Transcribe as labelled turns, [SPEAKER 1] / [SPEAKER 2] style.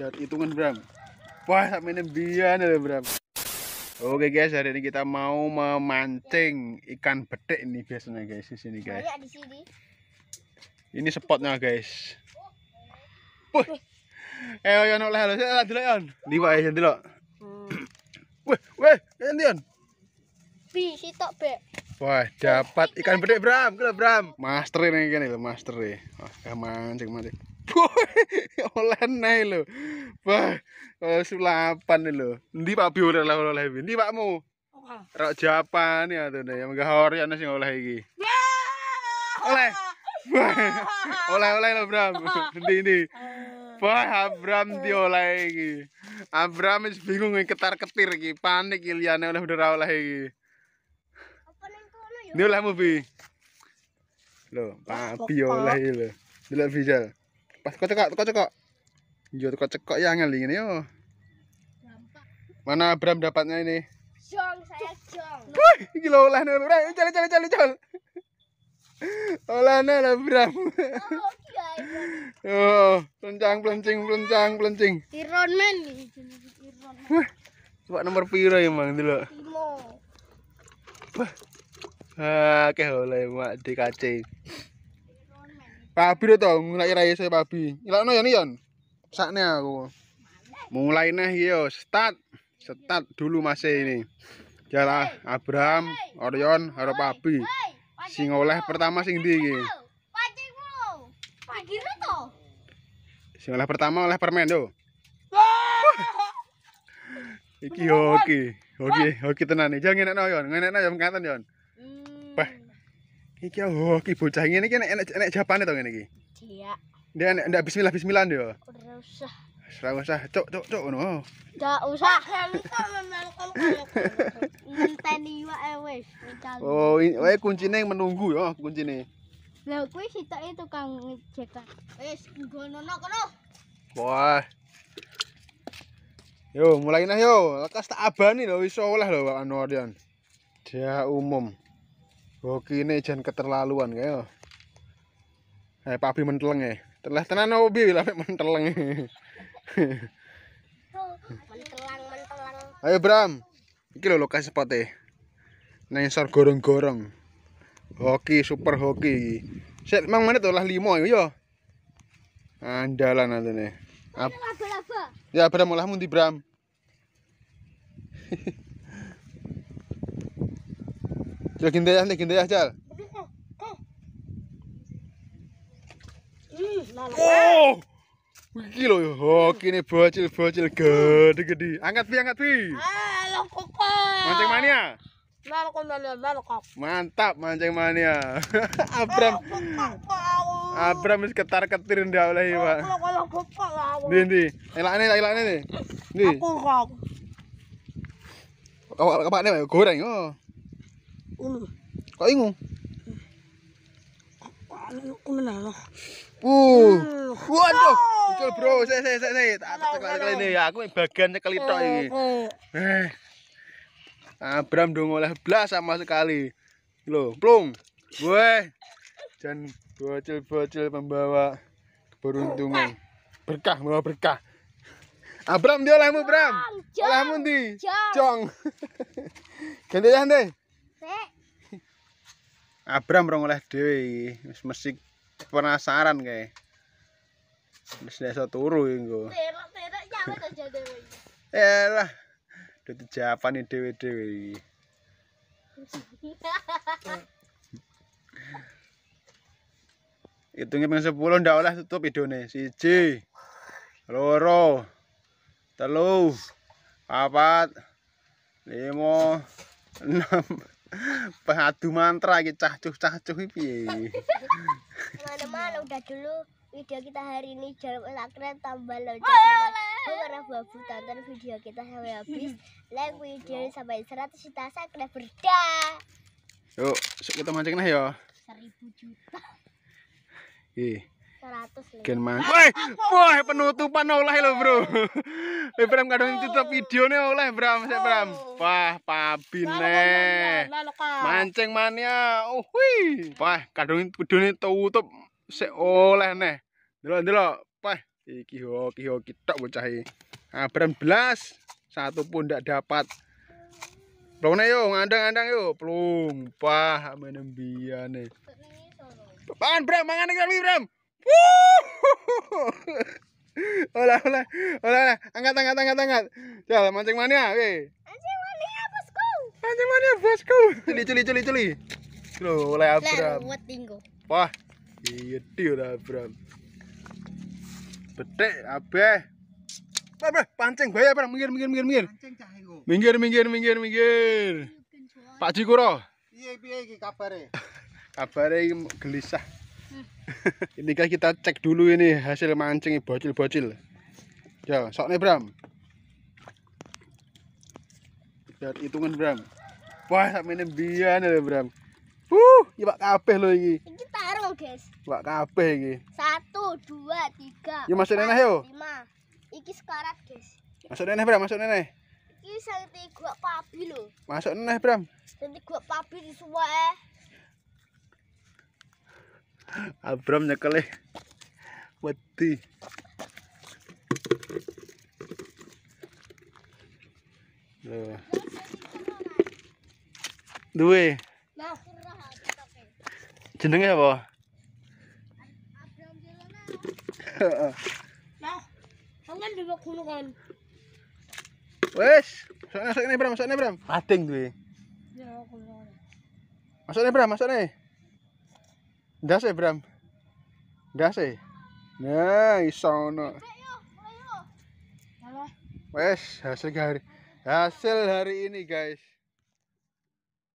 [SPEAKER 1] Jar hitungan Bram. Wah, sampe nembian ya Bram. Oke guys, hari ini kita mau memancing ikan betik ini biasanya guys di sini guys. Ini spotnya guys. Wih. Eh, yo ono lha lho, lha delok yon. Liwak ya delok. Wih, wih, endi yon? Bi sitok, Bek. Wah, dapat ikan bedek Bram, gila Bram. Master ini kan itu, master ya. Wah, mancing mancing. oleh nih lo. Wah, kalau sulapan lo, Endi Pak Bi oleh oleh endi Pakmu? Rok Japan ya tuh yang gak ori olah sing oleh iki. Oleh. oleh oleh lo Bram. Endi ini. Wah, Abram olah iki. Abram is bingung ketar-ketir iki, panik Iliana oleh udah oleh iki. Ini lah movie. Lo, papi oleh lo. Delok visual. Pas kau cekok, kau cekok. Yo kau cekok ya ngeli ini yo. Mana Bram dapatnya ini? Jong, saya jong. iki gila olah nang ora. Cale, cale, cale, cale. Olah nih, eh, Bram. Oh, iya, iya. oh pelencang, pelencing, pelencang, pelencing. Iron Man nih. Wah, coba nomor piro ya dulu. Limo. Wah, Oke, boleh buat DKC. Pak Abir tuh mulai raya saya Pak Abir. Ilang no yon. Saatnya aku. Mulai nih yo, start, start dulu masih e ini. Jalan Abraham, Orion, Harap Pak Abir. Sing oleh pertama sing di. Pagi lu tuh. Sing oleh pertama oleh permen tuh. Iki hoki, hoki, hoki tenan nih. Jangan enak no yon, enak no yon kaitan yon. Iki oh, iki bocah ngene iki enek enek jabane to ngene iki. Iya. Dia ndak bismillah bismillah yo. Ora usah. Ora usah. Cuk cuk cuk ngono. Ndak usah. Nteni wae eh, wis. Oh, wae kuncine menunggu yo, kuncine. Lha kuwi sitoke tukang ngecek. Wis nggonono kono. Wah. Yo, mulai nah yo. Lekas tak abani lho, iso oleh lho anu Dia umum. Oke oh, ini jangan keterlaluan kayak. Oh. Eh Pak Abi menteleng ya. Eh. Telah tenan bi lah menteleng. Ayo Bram. Iki lho lokasi spote. Nengsor gorong-gorong. Hoki super hoki. Set mang tuh lah limo yo. Andalan nanti nih. Ya Bram mulah mundi Bram. Yo kindaya nih kindaya Cal. Oh. Iki lho, hoki ne bocil-bocil gede-gede. Angkat pi, angkat pi. Halo koko. Mancing mania. Mantap mancing mania. Abram. Abram wis ketar-ketir ndak oleh, Pak. Ndi ndi. Elakne, elakne ndi. Ndi. Aku kok. Awak kepakne goreng, oh. Kok ingu? Uno na no. Uh. Hmm. Waduh. Oh. betul bro. saya saya saya, sik. Tak kali ini ya. Aku bagian kali to oh, ini. Oh. Eh. Abram dong oleh belas sama sekali. Loh, plung. gue Dan bocil-bocil pembawa keberuntungan. Berkah, bawa berkah. Abram dia olehmu, Bram. Olehmu ndi? Jong. Ganti deh. Abram rong oleh dhewe iki. mesik penasaran kae. Wis iso turu iki nggo. Terak-terak nyawet aja dhewe iki. Eh lah. Dudu japani dhewe-dhewe iki. Hitungnya pengen sepuluh, ndak oleh tutup idone Siji, loro, telu, papat, limo, enam, Pengadu mantra iki cah-cuh-cah-cuh piye. Mana-mana udah dulu video kita hari ini jangan lupa subscribe tambah lonceng karena babu tonton video kita sampai habis like video sampai 100 juta subscriber berda yuk so kita mancing nah ya 1000 juta ih 100 gen mancing woi woi penutupan oleh lo ya, bro Eh Bram kadang oh. tutup nih oleh Bram, saya Bram. Oh. Wah, pabine. Mancing mania. Oh, wih. Wah, kadang nih tutup sik oleh nih. Dulu, dulu. wah iki hoki hoki tok bocah iki. Ah, Bram belas, satu pun tidak dapat. Bro yuk. ngandang-andang ngandang yuk. yo, plumpah nih. Pan Bram mangan iki Bram. Wuh. Hola, hola, hola, hola, angkat, angkat, angkat, angkat. Jalan mancing mania, oke. Mancing mania bosku. Mancing mania bosku. cili culi, culi. Lo iya, oleh Abram. Buat tinggo. Wah, iya dia udah Abram. Betek, abe Abe pancing bayar Abram. Minggir, minggir, minggir, minggir. Minggir, minggir, minggir, minggir. Pak Jikuro. Iya, iya, kabare. kabare gelisah ini kan kita cek dulu ini hasil mancing bocil-bocil ya Soalnya Bram biar hitungan Bram wah sampe ini bian ya Bram uh ini pak kabeh loh ini ini taruh guys pak kabeh ini satu dua tiga ini ya, masuk nenek yuk lima iki sekarat guys masuk nenek Bram masuk nenek ini santai gua papi loh masuk nenek Bram santai gua papi disuwe Abram nyekele wedi. Duwe. Jenenge apa? Heeh. Nah, kangen dulu kulungan. Wes, Bram, Bram. Pating duwe. Ya, Masuk nih Bram, Das eh Bram. Das eh. Nah, iso ngono. Wes, hasil hari hasil hari ini, guys.